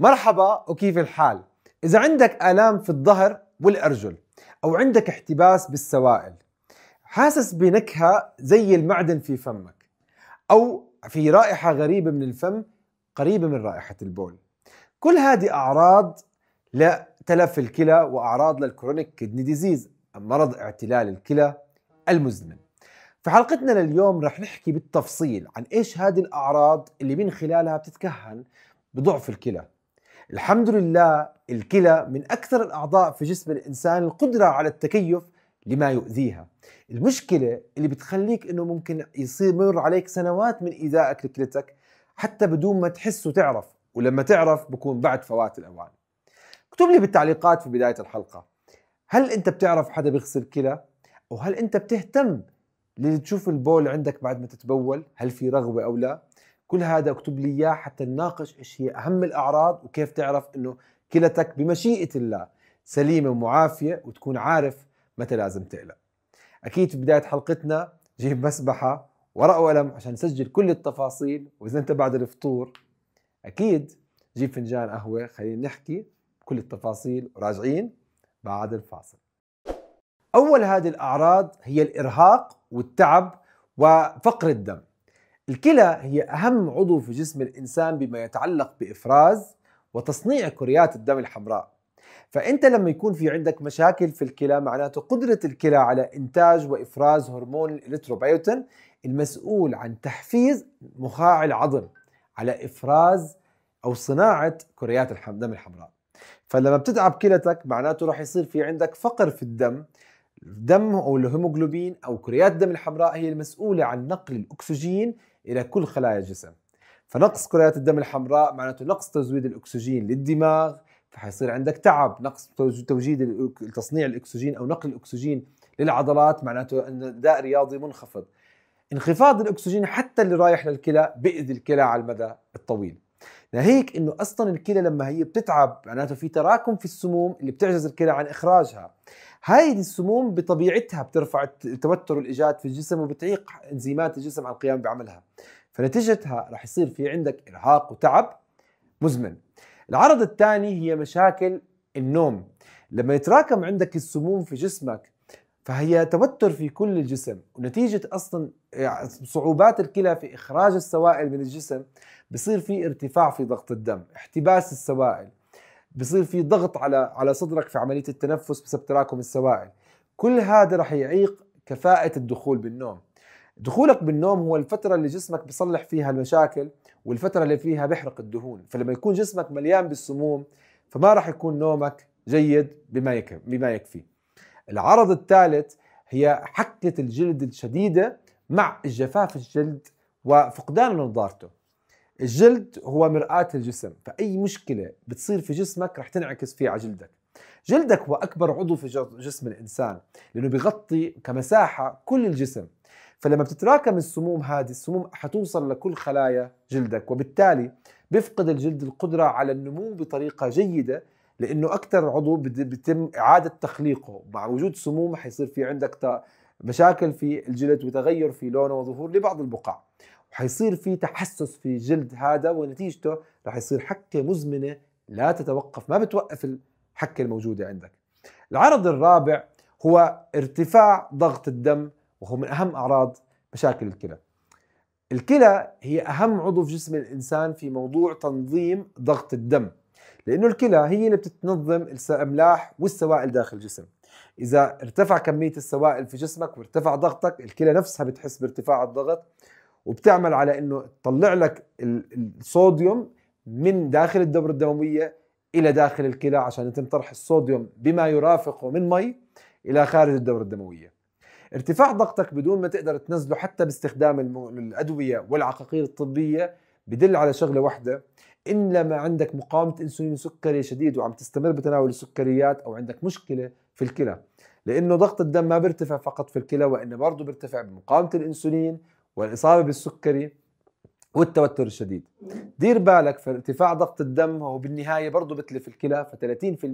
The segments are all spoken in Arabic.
مرحبا وكيف الحال؟ إذا عندك آلام في الظهر والأرجل أو عندك احتباس بالسوائل حاسس بنكهة زي المعدن في فمك أو في رائحة غريبة من الفم قريبة من رائحة البول كل هذه أعراض لتلف الكلى وأعراض للكرونيك كدني ديزيز مرض اعتلال الكلى المزمن في حلقتنا لليوم رح نحكي بالتفصيل عن ايش هذه الاعراض اللي من خلالها بتتكهن بضعف الكلى الحمد لله الكلى من أكثر الأعضاء في جسم الإنسان القدرة على التكيف لما يؤذيها المشكلة اللي بتخليك أنه ممكن يصير مر عليك سنوات من إيذائك لكلتك حتى بدون ما تحس وتعرف ولما تعرف بكون بعد فوات الأوان اكتب لي بالتعليقات في بداية الحلقة هل أنت بتعرف حدا بيغسل كلى؟ وهل أنت بتهتم لتشوف البول عندك بعد ما تتبول؟ هل في رغبة أو لا؟ كل هذا اكتب لي اياه حتى نناقش ايش هي اهم الاعراض وكيف تعرف انه كلتك بمشيئه الله سليمه ومعافيه وتكون عارف متى لازم تقلق. اكيد في بدايه حلقتنا جيب مسبحه ورقه وقلم عشان نسجل كل التفاصيل واذا انت بعد الفطور اكيد جيب فنجان قهوه خلينا نحكي كل التفاصيل وراجعين بعد الفاصل. اول هذه الاعراض هي الارهاق والتعب وفقر الدم. الكلى هي أهم عضو في جسم الإنسان بما يتعلق بإفراز وتصنيع كريات الدم الحمراء فأنت لما يكون في عندك مشاكل في الكلى معناته قدرة الكلى على إنتاج وإفراز هرمون الإلكتروبيوتين المسؤول عن تحفيز مخاع العظم على إفراز أو صناعة كريات الدم الحمراء فلما بتتعب كلتك معناته راح يصير في عندك فقر في الدم الدم او الهيموغلوبين او كريات الدم الحمراء هي المسؤوله عن نقل الاكسجين إلى كل خلايا الجسم فنقص كريات الدم الحمراء معناته نقص تزويد الأكسجين للدماغ فحيصير عندك تعب نقص توجيد تصنيع الأكسجين أو نقل الأكسجين للعضلات معناته أن أداء رياضي منخفض انخفاض الأكسجين حتى اللي رايح للكلى بإذي الكلى على المدى الطويل لهيك انه اصلا الكلى لما هي بتتعب معناته في تراكم في السموم اللي بتعجز الكلى عن اخراجها هاي السموم بطبيعتها بترفع التوتر الايجاد في الجسم وبتعيق انزيمات الجسم عن القيام بعملها فنتيجتها راح يصير في عندك ارهاق وتعب مزمن العرض الثاني هي مشاكل النوم لما يتراكم عندك السموم في جسمك فهي توتر في كل الجسم ونتيجة أصلا يعني صعوبات الكلى في إخراج السوائل من الجسم بصير في ارتفاع في ضغط الدم احتباس السوائل بصير في ضغط على على صدرك في عمليه التنفس بسبب تراكم السوائل كل هذا راح يعيق كفاءه الدخول بالنوم دخولك بالنوم هو الفتره اللي جسمك بيصلح فيها المشاكل والفتره اللي فيها بيحرق الدهون فلما يكون جسمك مليان بالسموم فما راح يكون نومك جيد بما بما يكفي العرض الثالث هي حكه الجلد الشديده مع الجفاف الجلد وفقدان نضارته الجلد هو مرآة الجسم فأي مشكلة بتصير في جسمك رح تنعكس فيه على جلدك جلدك هو أكبر عضو في جسم الإنسان لأنه بيغطي كمساحة كل الجسم فلما بتتراكم السموم هذه السموم حتوصل لكل خلايا جلدك وبالتالي بيفقد الجلد القدرة على النمو بطريقة جيدة لأنه أكثر عضو بيتم إعادة تخليقه مع وجود سموم حيصير في عندك مشاكل في الجلد وتغير في لونه وظهور لبعض البقع حيصير في تحسس في جلد هذا ونتيجته رح يصير حكة مزمنة لا تتوقف ما بتوقف الحكة الموجودة عندك العرض الرابع هو ارتفاع ضغط الدم وهو من أهم أعراض مشاكل الكلى الكلى هي أهم عضو في جسم الإنسان في موضوع تنظيم ضغط الدم لأنه الكلى هي اللي بتتنظم الأملاح والسوائل داخل الجسم إذا ارتفع كمية السوائل في جسمك وارتفع ضغطك الكلى نفسها بتحس بارتفاع الضغط وبتعمل على انه تطلع لك الصوديوم من داخل الدوره الدمويه الى داخل الكلى عشان يتم طرح الصوديوم بما يرافقه من مي الى خارج الدوره الدمويه. ارتفاع ضغطك بدون ما تقدر تنزله حتى باستخدام الادويه والعقاقير الطبيه بدل على شغله واحده ان لما عندك مقاومه انسولين سكري شديد وعم تستمر بتناول السكريات او عندك مشكله في الكلى لانه ضغط الدم ما بيرتفع فقط في الكلى وانه برضه بيرتفع بمقاومه الانسولين والاصابه بالسكري والتوتر الشديد دير بالك فارتفاع ضغط الدم هو بالنهايه برضه بتلف الكلى ف30%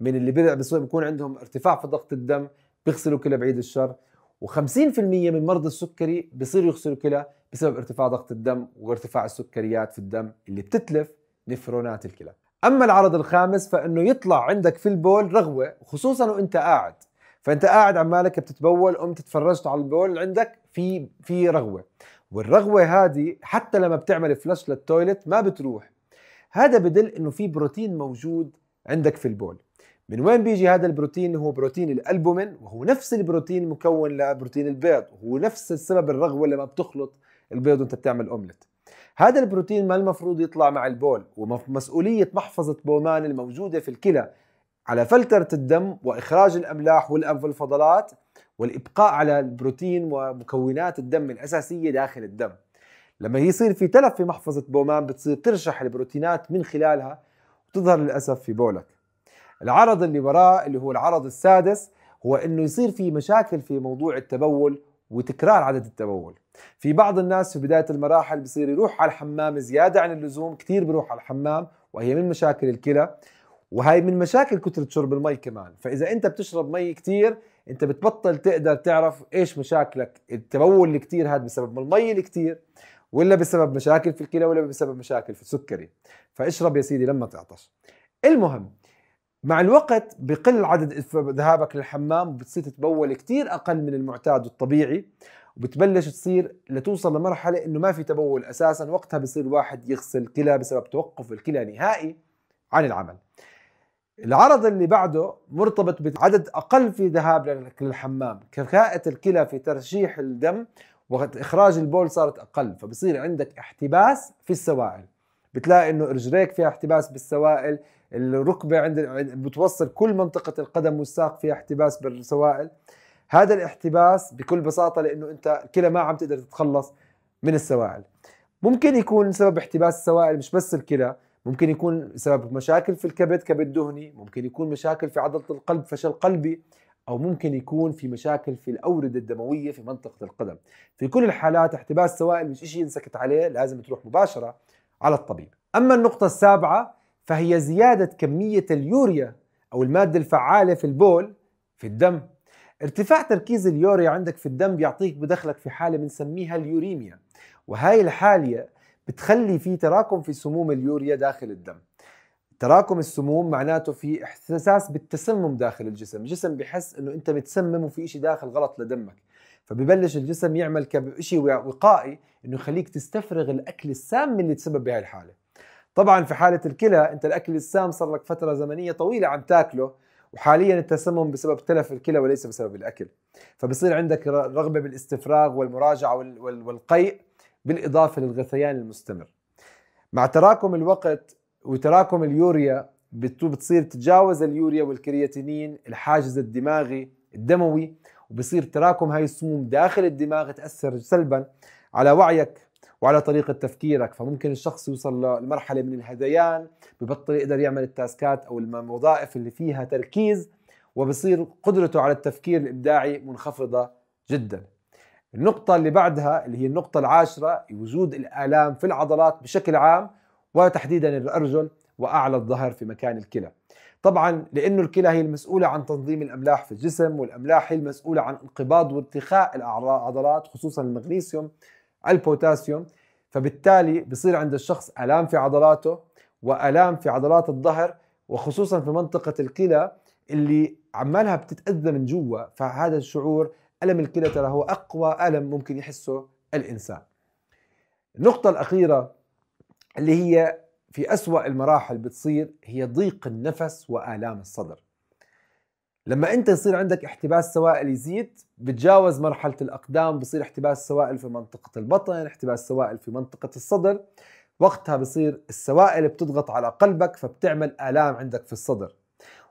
من اللي بيكون عندهم ارتفاع في ضغط الدم بيغسلوا كلى بعيد الشر و50% من مرضى السكري بيصيروا يغسلوا كلى بسبب ارتفاع ضغط الدم وارتفاع السكريات في الدم اللي بتتلف نفرونات الكلى اما العرض الخامس فانه يطلع عندك في البول رغوه خصوصا وانت قاعد فانت قاعد عمالك بتتبول قمت تفرجت على البول عندك في في رغوه والرغوه هذه حتى لما بتعمل فلاش للتويلت ما بتروح هذا بدل انه في بروتين موجود عندك في البول من وين بيجي هذا البروتين هو بروتين الالبومين وهو نفس البروتين مكون لبروتين البيض وهو نفس السبب الرغوه لما بتخلط البيض وانت بتعمل اومليت هذا البروتين ما المفروض يطلع مع البول ومسؤوليه محفظه بومان الموجوده في الكلى على فلتره الدم واخراج الاملاح والانف والفضلات والابقاء على البروتين ومكونات الدم الاساسيه داخل الدم لما يصير في تلف في محفظه بومان بتصير ترشح البروتينات من خلالها وتظهر للاسف في بولك العرض اللي وراه اللي هو العرض السادس هو انه يصير في مشاكل في موضوع التبول وتكرار عدد التبول في بعض الناس في بداية المراحل بصير يروح على الحمام زيادة عن اللزوم كثير بروح على الحمام وهي من مشاكل الكلى وهي من مشاكل كثرة شرب المي كمان فإذا أنت بتشرب مي كثير انت بتبطل تقدر تعرف ايش مشاكلك التبول اللي كثير هذا بسبب المي اللي كثير ولا بسبب مشاكل في الكلى ولا بسبب مشاكل في السكري فاشرب يا سيدي لما تعطش المهم مع الوقت بقل عدد ذهابك للحمام وبتصير تتبول كتير اقل من المعتاد والطبيعي وبتبلش تصير لتوصل لمرحله انه ما في تبول اساسا وقتها بصير الواحد يغسل كلى بسبب توقف الكلى نهائي عن العمل العرض اللي بعده مرتبط بعدد أقل في ذهاب للحمام كفاءة الكلى في ترشيح الدم وقت إخراج البول صارت أقل فبصير عندك احتباس في السوائل بتلاقي انه رجليك فيها احتباس بالسوائل الركبه عند بتوصل كل منطقه القدم والساق فيها احتباس بالسوائل هذا الاحتباس بكل بساطه لانه انت الكلى ما عم تقدر تتخلص من السوائل ممكن يكون سبب احتباس السوائل مش بس الكلى ممكن يكون سبب مشاكل في الكبد كبد دهني ممكن يكون مشاكل في عضلة القلب فشل قلبي أو ممكن يكون في مشاكل في الأوردة الدموية في منطقة القدم في كل الحالات احتباس سوائل مش شيء ينسكت عليه لازم تروح مباشرة على الطبيب أما النقطة السابعة فهي زيادة كمية اليوريا أو المادة الفعالة في البول في الدم ارتفاع تركيز اليوريا عندك في الدم بيعطيك بدخلك في حالة بنسميها اليوريميا وهي الحالة بتخلي في تراكم في سموم اليوريا داخل الدم تراكم السموم معناته في احساس بالتسمم داخل الجسم الجسم بحس انه انت متسمم وفي شيء داخل غلط لدمك فبيبلش الجسم يعمل كشيء وقائي انه يخليك تستفرغ الاكل السام اللي تسبب بهي الحاله طبعا في حاله الكلى انت الاكل السام صار لك فتره زمنيه طويله عم تاكله وحاليا التسمم بسبب تلف الكلى وليس بسبب الاكل فبصير عندك رغبه بالاستفراغ والمراجعه والقيء بالإضافة للغثيان المستمر مع تراكم الوقت وتراكم اليوريا بتصير تتجاوز اليوريا والكرياتينين الحاجز الدماغي الدموي وبصير تراكم هاي السموم داخل الدماغ تأثر سلبا على وعيك وعلى طريقة تفكيرك فممكن الشخص يوصل لمرحلة من الهذيان ببطل يقدر يعمل التاسكات أو الوظائف اللي فيها تركيز وبصير قدرته على التفكير الإبداعي منخفضة جدا النقطة اللي بعدها اللي هي النقطة العاشرة وجود الآلام في العضلات بشكل عام وتحديدا الأرجل وأعلى الظهر في مكان الكلى طبعا لأنه الكلى هي المسؤولة عن تنظيم الأملاح في الجسم والأملاح هي المسؤولة عن انقباض وارتخاء العضلات خصوصا المغنيسيوم البوتاسيوم فبالتالي بصير عند الشخص آلام في عضلاته وآلام في عضلات الظهر وخصوصا في منطقة الكلى اللي عمالها بتتأذى من جوا فهذا الشعور ألم الكلى ترى هو أقوى ألم ممكن يحسه الإنسان النقطة الأخيرة اللي هي في أسوأ المراحل بتصير هي ضيق النفس وآلام الصدر لما أنت يصير عندك احتباس سوائل يزيد بتجاوز مرحلة الأقدام بصير احتباس سوائل في منطقة البطن احتباس سوائل في منطقة الصدر وقتها بصير السوائل بتضغط على قلبك فبتعمل آلام عندك في الصدر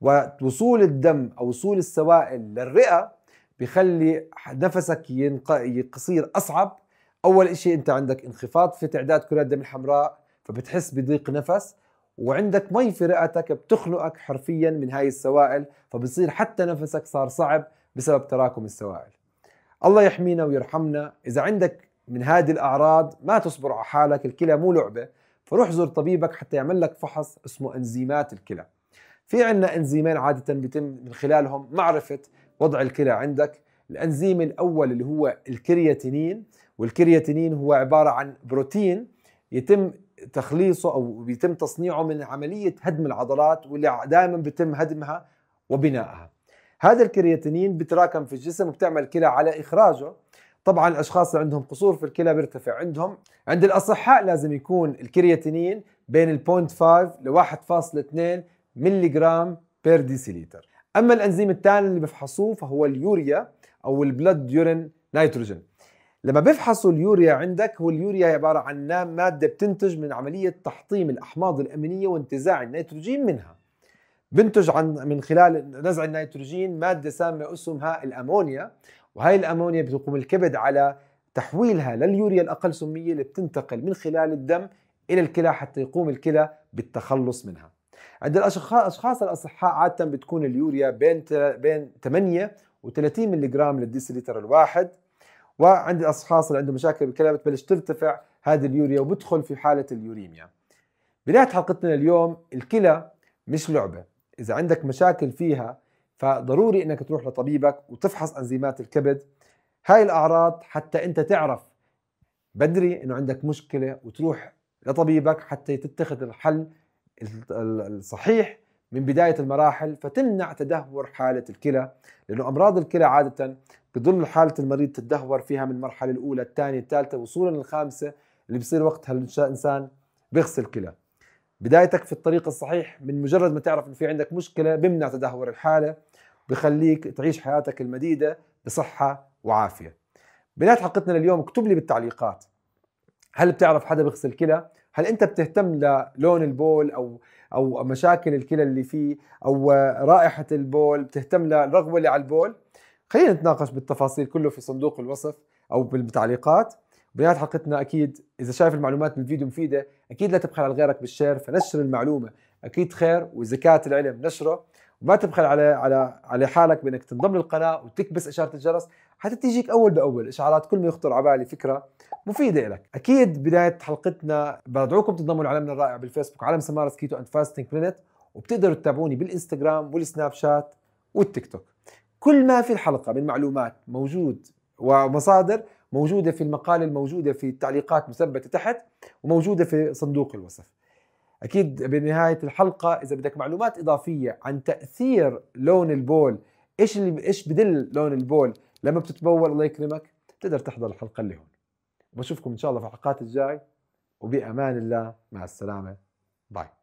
ووصول الدم أو وصول السوائل للرئة بخلي نفسك يصير اصعب اول شيء انت عندك انخفاض في تعداد كريات الدم الحمراء فبتحس بضيق نفس وعندك مي في رئتك بتخنقك حرفيا من هاي السوائل فبصير حتى نفسك صار صعب بسبب تراكم السوائل الله يحمينا ويرحمنا اذا عندك من هذه الاعراض ما تصبر على حالك الكلى مو لعبه فروح زور طبيبك حتى يعمل لك فحص اسمه انزيمات الكلى في عندنا انزيمين عاده بيتم من خلالهم معرفه وضع الكلى عندك الانزيم الاول اللي هو الكرياتينين والكرياتينين هو عباره عن بروتين يتم تخليصه او بيتم تصنيعه من عمليه هدم العضلات واللي دائما بيتم هدمها وبنائها هذا الكرياتينين بتراكم في الجسم وبتعمل كلى على اخراجه طبعا الاشخاص اللي عندهم قصور في الكلى بيرتفع عندهم عند الاصحاء لازم يكون الكرياتينين بين ال 0.5 ل 1.2 ملغ بير ديسيليتر اما الانزيم الثاني اللي بفحصوه فهو اليوريا او البلد يورين نيتروجين لما بيفحصوا اليوريا عندك واليوريا عبارة عن مادة بتنتج من عملية تحطيم الأحماض الأمينية وانتزاع النيتروجين منها بنتج عن من خلال نزع النيتروجين مادة سامة اسمها الأمونيا وهي الأمونيا بتقوم الكبد على تحويلها لليوريا الأقل سمية اللي بتنتقل من خلال الدم إلى الكلى حتى يقوم الكلى بالتخلص منها عند الاشخاص الاصحاء عاده بتكون اليوريا بين بين 8 و30 ملي جرام للديسليتر الواحد وعند الاشخاص اللي عندهم مشاكل بالكلى بتبلش ترتفع هذه اليوريا وبدخل في حاله اليوريميا بدايه حلقتنا اليوم الكلى مش لعبه اذا عندك مشاكل فيها فضروري انك تروح لطبيبك وتفحص انزيمات الكبد هاي الاعراض حتى انت تعرف بدري انه عندك مشكله وتروح لطبيبك حتى تتخذ الحل الصحيح من بداية المراحل فتمنع تدهور حالة الكلى لأنه أمراض الكلى عادة بظل حالة المريض تتدهور فيها من المرحلة الأولى الثانية الثالثة وصولا للخامسة اللي بصير وقتها الإنسان بيغسل كلى بدايتك في الطريق الصحيح من مجرد ما تعرف إن في عندك مشكلة بمنع تدهور الحالة بخليك تعيش حياتك المديدة بصحة وعافية بداية حلقتنا لليوم اكتب لي بالتعليقات هل بتعرف حدا بيغسل كلى هل انت بتهتم للون البول او او مشاكل الكلى اللي فيه او رائحه البول بتهتم للرغوه اللي على البول خلينا نتناقش بالتفاصيل كله في صندوق الوصف او بالتعليقات بنهايه حلقتنا اكيد اذا شايف المعلومات بالفيديو مفيده اكيد لا تبخل على غيرك بالشير فنشر المعلومه اكيد خير وزكاه العلم نشره ما تبخل على على على حالك بانك تنضم للقناه وتكبس اشاره الجرس حتى تيجيك اول باول اشعارات كل ما يخطر على بالي فكره مفيده لك اكيد بدايه حلقتنا بدعوكم تنضموا لعالمنا الرائع بالفيسبوك عالم سمارس كيتو اند فاستنج بلانت وبتقدروا تتابعوني بالانستغرام والسناب شات والتيك توك كل ما في الحلقه من معلومات موجود ومصادر موجوده في المقاله الموجوده في التعليقات مثبته تحت وموجوده في صندوق الوصف اكيد بنهايه الحلقه اذا بدك معلومات اضافيه عن تاثير لون البول ايش اللي ايش بدل لون البول لما بتتبول الله يكرمك بتقدر تحضر الحلقه اللي هون بشوفكم ان شاء الله في الحلقات الجاي وبامان الله مع السلامه باي